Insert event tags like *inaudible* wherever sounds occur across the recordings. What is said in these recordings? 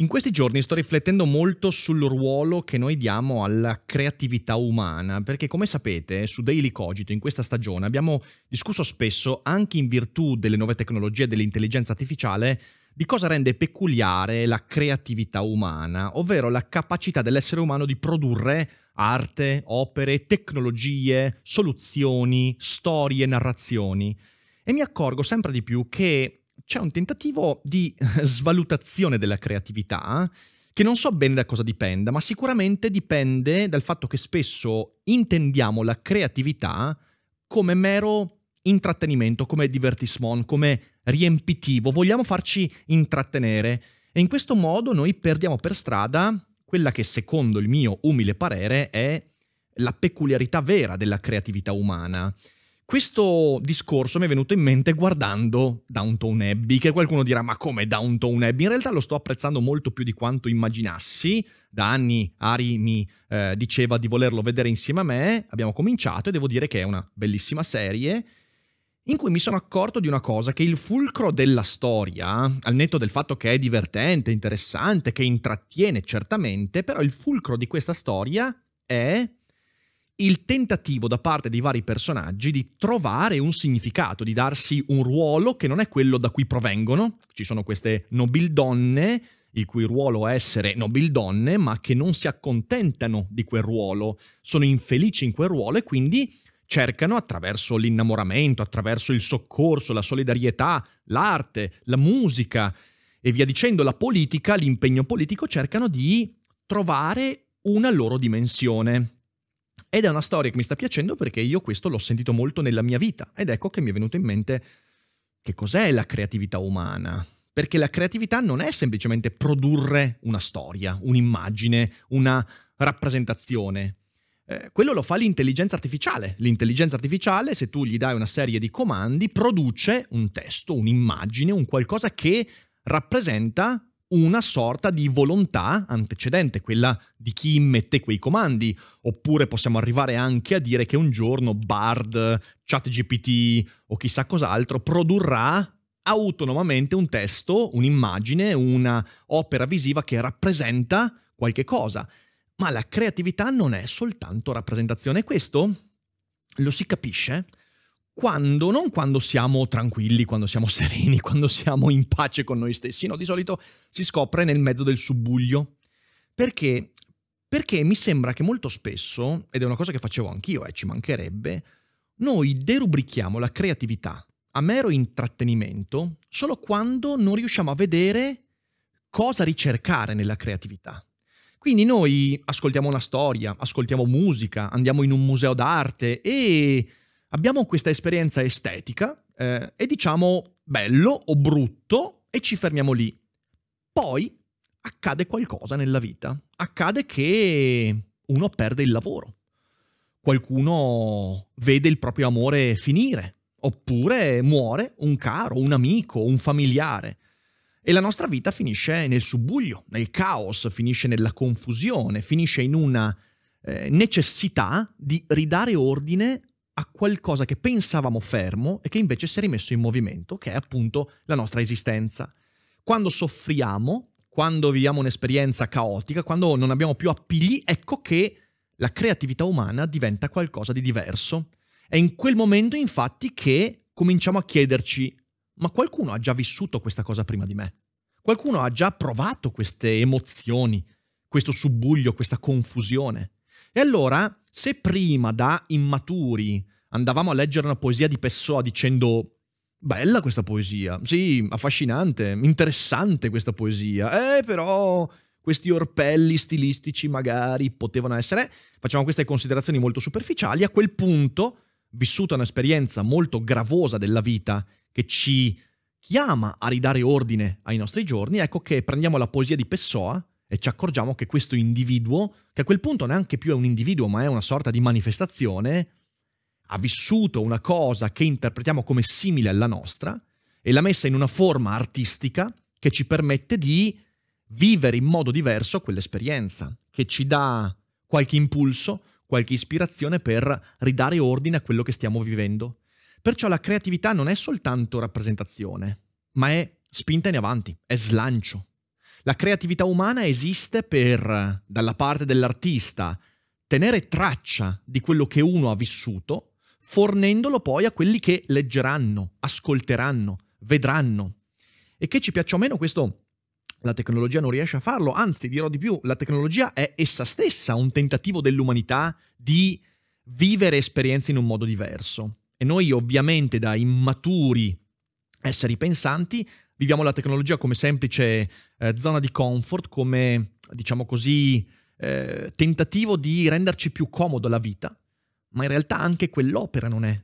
In questi giorni sto riflettendo molto sul ruolo che noi diamo alla creatività umana, perché come sapete su Daily Cogito in questa stagione abbiamo discusso spesso, anche in virtù delle nuove tecnologie e dell'intelligenza artificiale, di cosa rende peculiare la creatività umana, ovvero la capacità dell'essere umano di produrre arte, opere, tecnologie, soluzioni, storie, narrazioni. E mi accorgo sempre di più che c'è un tentativo di *laughs* svalutazione della creatività che non so bene da cosa dipenda, ma sicuramente dipende dal fatto che spesso intendiamo la creatività come mero intrattenimento, come divertissement, come riempitivo, vogliamo farci intrattenere e in questo modo noi perdiamo per strada quella che secondo il mio umile parere è la peculiarità vera della creatività umana. Questo discorso mi è venuto in mente guardando Downtown Abbey, che qualcuno dirà ma come Downtown Abbey? In realtà lo sto apprezzando molto più di quanto immaginassi, da anni Ari mi eh, diceva di volerlo vedere insieme a me, abbiamo cominciato e devo dire che è una bellissima serie in cui mi sono accorto di una cosa, che il fulcro della storia, al netto del fatto che è divertente, interessante, che intrattiene certamente, però il fulcro di questa storia è il tentativo da parte dei vari personaggi di trovare un significato, di darsi un ruolo che non è quello da cui provengono. Ci sono queste nobildonne, il cui ruolo è essere nobildonne, ma che non si accontentano di quel ruolo, sono infelici in quel ruolo e quindi cercano attraverso l'innamoramento, attraverso il soccorso, la solidarietà, l'arte, la musica e via dicendo, la politica, l'impegno politico, cercano di trovare una loro dimensione. Ed è una storia che mi sta piacendo perché io questo l'ho sentito molto nella mia vita ed ecco che mi è venuto in mente che cos'è la creatività umana. Perché la creatività non è semplicemente produrre una storia, un'immagine, una rappresentazione. Eh, quello lo fa l'intelligenza artificiale. L'intelligenza artificiale, se tu gli dai una serie di comandi, produce un testo, un'immagine, un qualcosa che rappresenta una sorta di volontà antecedente, quella di chi immette quei comandi, oppure possiamo arrivare anche a dire che un giorno Bard, ChatGPT o chissà cos'altro produrrà autonomamente un testo, un'immagine, una opera visiva che rappresenta qualche cosa. Ma la creatività non è soltanto rappresentazione, questo lo si capisce quando, non quando siamo tranquilli, quando siamo *laughs* sereni, quando siamo in pace con noi stessi, no, di solito si scopre nel mezzo del subbuglio. Perché? Perché mi sembra che molto spesso, ed è una cosa che facevo anch'io e eh, ci mancherebbe, noi derubrichiamo la creatività a mero intrattenimento solo quando non riusciamo a vedere cosa ricercare nella creatività. Quindi noi ascoltiamo una storia, ascoltiamo musica, andiamo in un museo d'arte e abbiamo questa esperienza estetica eh, e diciamo bello o brutto e ci fermiamo lì. Poi accade qualcosa nella vita, accade che uno perde il lavoro, qualcuno vede il proprio amore finire, oppure muore un caro, un amico, un familiare. E la nostra vita finisce nel subbuglio, nel caos, finisce nella confusione, finisce in una eh, necessità di ridare ordine a qualcosa che pensavamo fermo e che invece si è rimesso in movimento, che è appunto la nostra esistenza. Quando soffriamo, quando viviamo un'esperienza caotica, quando non abbiamo più appigli, ecco che la creatività umana diventa qualcosa di diverso. È in quel momento infatti che cominciamo a chiederci, ma qualcuno ha già vissuto questa cosa prima di me? Qualcuno ha già provato queste emozioni, questo subbuglio, questa confusione? E allora se prima da immaturi andavamo a leggere una poesia di Pessoa dicendo bella questa poesia, sì, affascinante, interessante questa poesia, eh però questi orpelli stilistici magari potevano essere, facciamo queste considerazioni molto superficiali, a quel punto, vissuta un'esperienza molto gravosa della vita che ci chiama a ridare ordine ai nostri giorni, ecco che prendiamo la poesia di Pessoa e ci accorgiamo che questo individuo, che a quel punto neanche più è un individuo ma è una sorta di manifestazione, ha vissuto una cosa che interpretiamo come simile alla nostra e l'ha messa in una forma artistica che ci permette di vivere in modo diverso quell'esperienza, che ci dà qualche impulso, qualche ispirazione per ridare ordine a quello che stiamo vivendo. Perciò la creatività non è soltanto rappresentazione, ma è spinta in avanti, è slancio, la creatività umana esiste per, dalla parte dell'artista, tenere traccia di quello che uno ha vissuto, fornendolo poi a quelli che leggeranno, ascolteranno, vedranno. E che ci piaccia o meno questo la tecnologia non riesce a farlo, anzi dirò di più, la tecnologia è essa stessa un tentativo dell'umanità di vivere esperienze in un modo diverso. E noi ovviamente da immaturi esseri pensanti viviamo la tecnologia come semplice eh, zona di comfort, come diciamo così eh, tentativo di renderci più comodo la vita, ma in realtà anche quell'opera non è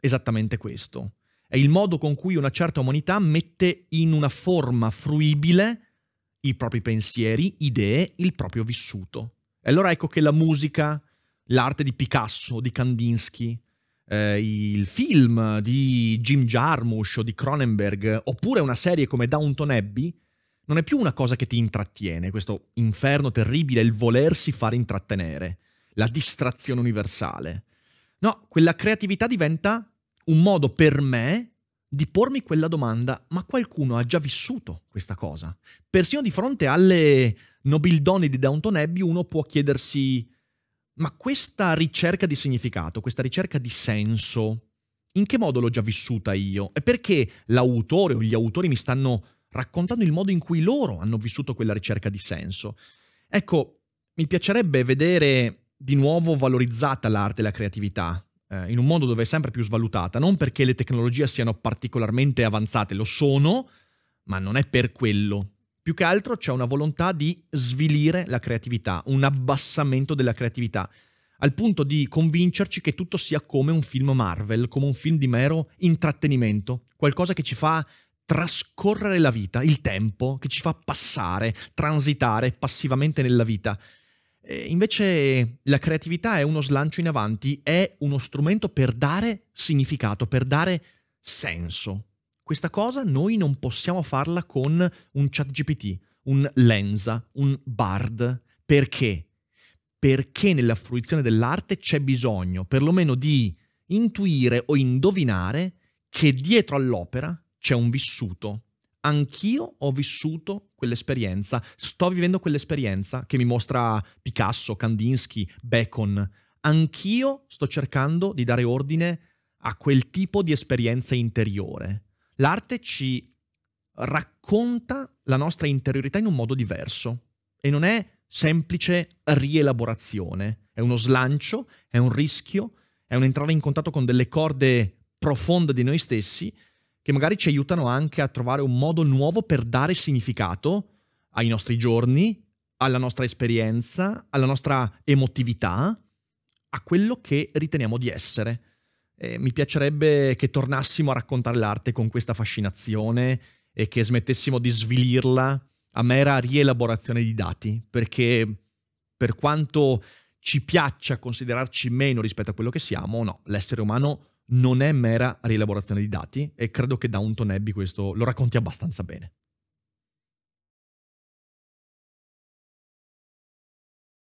esattamente questo. È il modo con cui una certa umanità mette in una forma fruibile i propri pensieri, idee, il proprio vissuto. E allora ecco che la musica, l'arte di Picasso, di Kandinsky, eh, il film di Jim Jarmusch o di Cronenberg, oppure una serie come Downton Abbey, non è più una cosa che ti intrattiene, questo inferno terribile, il volersi far intrattenere, la distrazione universale. No, quella creatività diventa un modo per me di pormi quella domanda, ma qualcuno ha già vissuto questa cosa. Persino di fronte alle nobildoni di Downton Abbey uno può chiedersi ma questa ricerca di significato, questa ricerca di senso, in che modo l'ho già vissuta io? E perché l'autore o gli autori mi stanno raccontando il modo in cui loro hanno vissuto quella ricerca di senso? Ecco, mi piacerebbe vedere di nuovo valorizzata l'arte e la creatività, eh, in un mondo dove è sempre più svalutata, non perché le tecnologie siano particolarmente avanzate, lo sono, ma non è per quello più che altro c'è una volontà di svilire la creatività, un abbassamento della creatività, al punto di convincerci che tutto sia come un film Marvel, come un film di mero intrattenimento, qualcosa che ci fa trascorrere la vita, il tempo, che ci fa passare, transitare passivamente nella vita. E invece la creatività è uno slancio in avanti, è uno strumento per dare significato, per dare senso, questa cosa noi non possiamo farla con un chat GPT, un Lenza, un Bard. Perché? Perché nella fruizione dell'arte c'è bisogno perlomeno di intuire o indovinare che dietro all'opera c'è un vissuto. Anch'io ho vissuto quell'esperienza, sto vivendo quell'esperienza che mi mostra Picasso, Kandinsky, Bacon. Anch'io sto cercando di dare ordine a quel tipo di esperienza interiore. L'arte ci racconta la nostra interiorità in un modo diverso e non è semplice rielaborazione, è uno slancio, è un rischio, è un entrare in contatto con delle corde profonde di noi stessi che magari ci aiutano anche a trovare un modo nuovo per dare significato ai nostri giorni, alla nostra esperienza, alla nostra emotività, a quello che riteniamo di essere eh, mi piacerebbe che tornassimo a raccontare l'arte con questa fascinazione e che smettessimo di svilirla a mera rielaborazione di dati, perché per quanto ci piaccia considerarci meno rispetto a quello che siamo, no, l'essere umano non è mera rielaborazione di dati e credo che Downton Abbey questo lo racconti abbastanza bene.